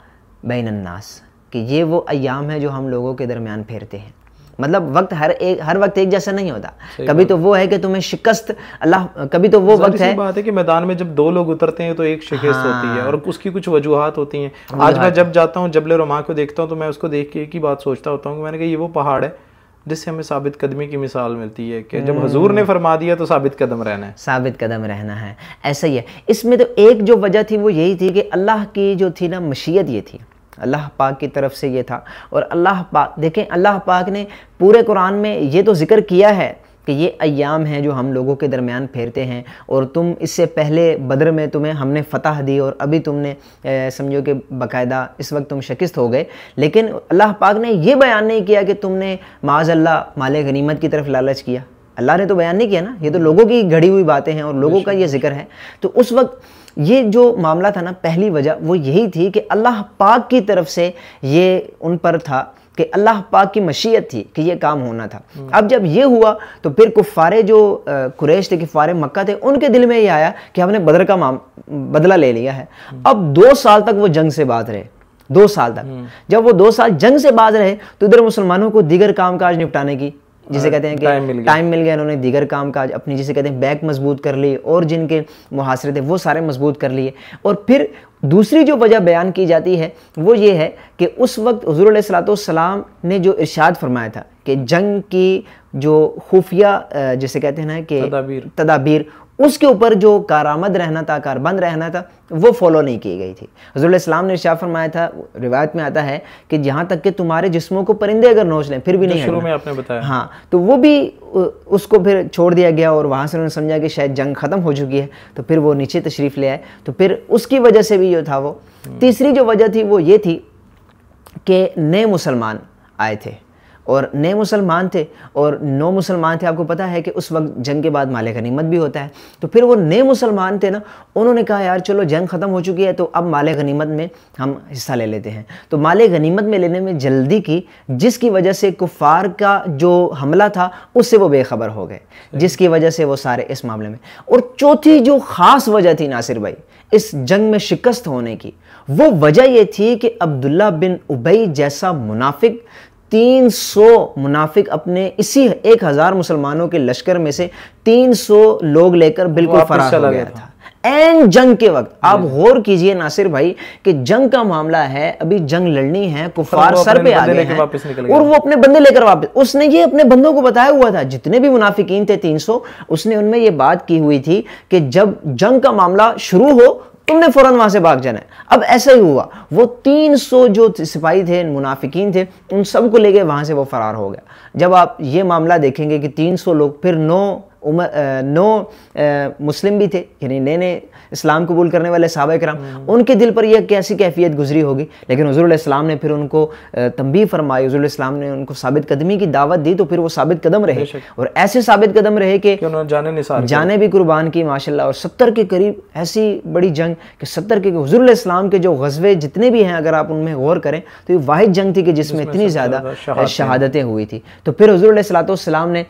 बैनन्नास कि ये वो अयाम है जो हम लोगों के दरमियान फेरते हैं मतलब वक्त हर एक हर वक्त एक जैसा नहीं होता कभी तो वो है कि तुम्हें शिकस्त अल्लाह कभी तो वो वक्त है बात है कि मैदान में जब दो लोग उतरते हैं तो एक शिकस्त हाँ। होती है हाँ। और उसकी कुछ वजूहत होती हैं आज मैं जब जाता हूँ जबले रोमा को देखता हूँ तो मैं उसको देख के एक ही बात सोचता होता हूँ मैंने कहा ये वो पहाड़ है जिससे हमें साबित कदमी की मिसाल मिलती है कि जब हजूर हम्म। ने फरमा दिया तो साबित कदम रहना है साबित कदम रहना है ऐसा ही है इसमें तो एक जो वजह थी वो यही थी कि अल्लाह की जो थी ना मशीयत ये थी अल्लाह पाक की तरफ से ये था और अल्लाह पाक देखें अल्लाह पाक ने पूरे कुरान में ये तो ज़िक्र किया है कि ये अयाम हैं जो हम लोगों के दरमियान फेरते हैं और तुम इससे पहले बद्र में तुम्हें हमने फ़तह दी और अभी तुमने समझो कि बाकायदा इस वक्त तुम शिकस्त हो गए लेकिन अल्लाह पाक ने यह बयान नहीं किया कि तुमने माज अल्लाह माल गनीमत की तरफ लालच किया अल्लाह ने तो बयान नहीं किया ना ये तो लोगों की घड़ी हुई बातें हैं और लोगों का ये जिक्र है तो उस वक्त ये जो मामला था ना पहली वजह वो यही थी कि अल्लाह पाक की तरफ से ये उन पर था कि अल्लाह पाक की मशीयत थी कि ये काम होना था अब जब ये हुआ तो फिर कुफ़ारे जो कुरैश थे कुफारे मक्का थे उनके दिल में ये आया कि हमने बदर का माम बदला ले लिया है अब दो साल तक वो जंग से बात रहे दो साल तक हम्म। जब वो दो साल जंग से बाज रहे तो इधर मुसलमानों को दीगर काम काज निपटाने की जिसे हाँ, कहते हैं कि टाइम मिल गया, मिल गया इन्होंने दीगर काम काज अपनी जिसे कहते हैं बैक मजबूत कर लिए और जिनके मुहासरे थे वो सारे मजबूत कर लिए और फिर दूसरी जो वजह बयान की जाती है वो ये है कि उस वक्त हजूर सलाम ने जो इरशाद फरमाया था कि जंग की जो खुफिया जिसे कहते हैं ना कि तदाबीर तदाबीर उसके ऊपर जो कारामद रहना था कारबंद रहना था वो फॉलो नहीं की गई थी हजूल ने शाह फरमाया था रिवायत में आता है कि जहाँ तक कि तुम्हारे जिस्मों को परिंदे अगर नोच लें फिर भी नहीं शुरू में आपने बताया हाँ तो वो भी उसको फिर छोड़ दिया गया और वहाँ से उन्होंने समझा कि शायद जंग ख़त्म हो चुकी है तो फिर वो नीचे तशरीफ़ ले आए तो फिर उसकी वजह से भी जो था वो हम्म। तीसरी जो वजह थी वो ये थी कि नए मुसलमान आए थे और नए मुसलमान थे और नौ मुसलमान थे आपको पता है कि उस वक्त जंग के बाद माले गनीमत भी होता है तो फिर वो नए मुसलमान थे ना उन्होंने कहा यार चलो जंग ख़त्म हो चुकी है तो अब माले गनीमत में हम हिस्सा ले लेते हैं तो माले गनीमत में लेने में जल्दी की जिसकी वजह से कुफार का जो हमला था उससे वो बेखबर हो गए जिसकी वजह से वो सारे इस मामले में और चौथी जो ख़ास वजह थी नासिर भाई इस जंग में शिकस्त होने की वो वजह ये थी कि अब्दुल्ला बिन उबई जैसा मुनाफिक 300 मुनाफिक अपने इसी एक हज़ार मुसलमानों के लश्कर में से 300 लोग लेकर बिल्कुल फरार हो गया था एंड जंग के वक्त आप हम्म। गौर कीजिए नासिर भाई कि जंग का मामला है अभी जंग लड़नी है कुफार सर पे आ गए हैं और वो अपने बंदे लेकर वापस उसने ये अपने बंदों को बताया हुआ था जितने भी मुनाफिकीन थे 300 उसने उनमें ये बात की हुई थी कि जब जंग का मामला शुरू हो तुमने फौरन वहां से भाग जाना है अब ऐसा ही हुआ वो 300 जो सिपाही थे मुनाफिकीन थे उन सबको लेके वहां से वो फरार हो गया जब आप ये मामला देखेंगे कि 300 लोग फिर नौ उमर नो मुस्लिम भी थे यानी नए नए इस्लाम कबूल करने वाले साहब कराम हम्म। उनके दिल पर यह कैसी कैफियत गुजरी होगी लेकिन हजूर इस्लाम ने फिर उनको तंबी फरमाई हजूर इस्लाम ने उनको साबित कदमी की दावत दी तो फिर वो साबित कदम रहे और ऐसे साबित कदम रहे कि जाने जाने भी कुर्बान की माशा और सत्तर के करीब ऐसी बड़ी जंग कि सत्तर के हजूर इस्लाम के जो गजबे जितने भी हैं अगर आप उनमें गौर करें तो ये वाद जंग थी कि जिसमें इतनी ज़्यादा शहादतें हुई थी तो फिर हजूर सलाम ने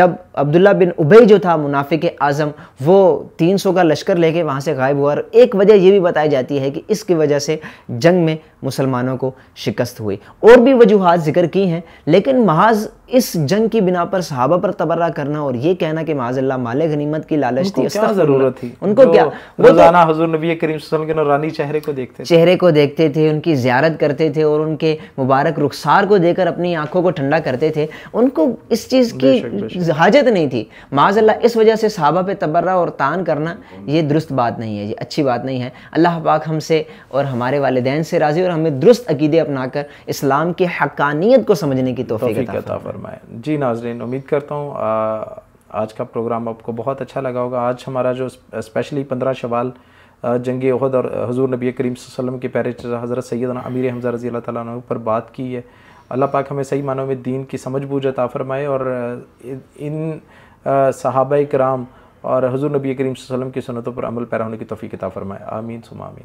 जब अब्दुल्ला बिन उबई जो था मुनाफिक आज़म वो 300 का लश्कर लेके वहाँ से गायब हुआ और एक वजह ये भी बताई जाती है कि इसकी वजह से जंग में मुसलमानों को शिकस्त हुई और भी वजूहत जिक्र की हैं लेकिन महाज इस जंग की बिना पर सहाबा पर तबर्रा करना और ये कहना कि माजल्ला माले गनीमत की लालच थी क्या जरूरत थी उनको क्या तो रोजाना हजूर नबी करीम के नौरानी चेहरे को देखते चेहरे को देखते थे उनकी ज्यारत करते थे और उनके मुबारक रुखसार को देकर अपनी आंखों को ठंडा करते थे उनको इस चीज़ की हाजत नहीं थी माजल्ला इस वजह से सहाबा पे तबर्रा और तान करना ये दुरुस्त बात नहीं है ये अच्छी बात नहीं है अल्लाह पाक हमसे और हमारे वालदेन से राज़ी और हमें दुरुस्त अकीदे अपना इस्लाम की हकानियत को समझने की तोफ़ी फरमाएँ जी नाजरीन उम्मीद करता हूँ आज का प्रोग्राम आपको बहुत अच्छा लगा होगा आज हमारा जो स्पेशली पंद्रह शवाल जंग अहद और हजूर नबी करीम वसम के पैर हज़रत सैद अमीर हमज़ा रजी अल्लाह पर बात की है अल्लाह पाक हमें सही मानों में दीन की समझ बूझ अता फरमाए और इन सहाबा कराम और हजूर नबी करीम वसम की सनतों पर अमल पैरा होने की तोफ़ी किताब फरमाए आमीन सुमामीन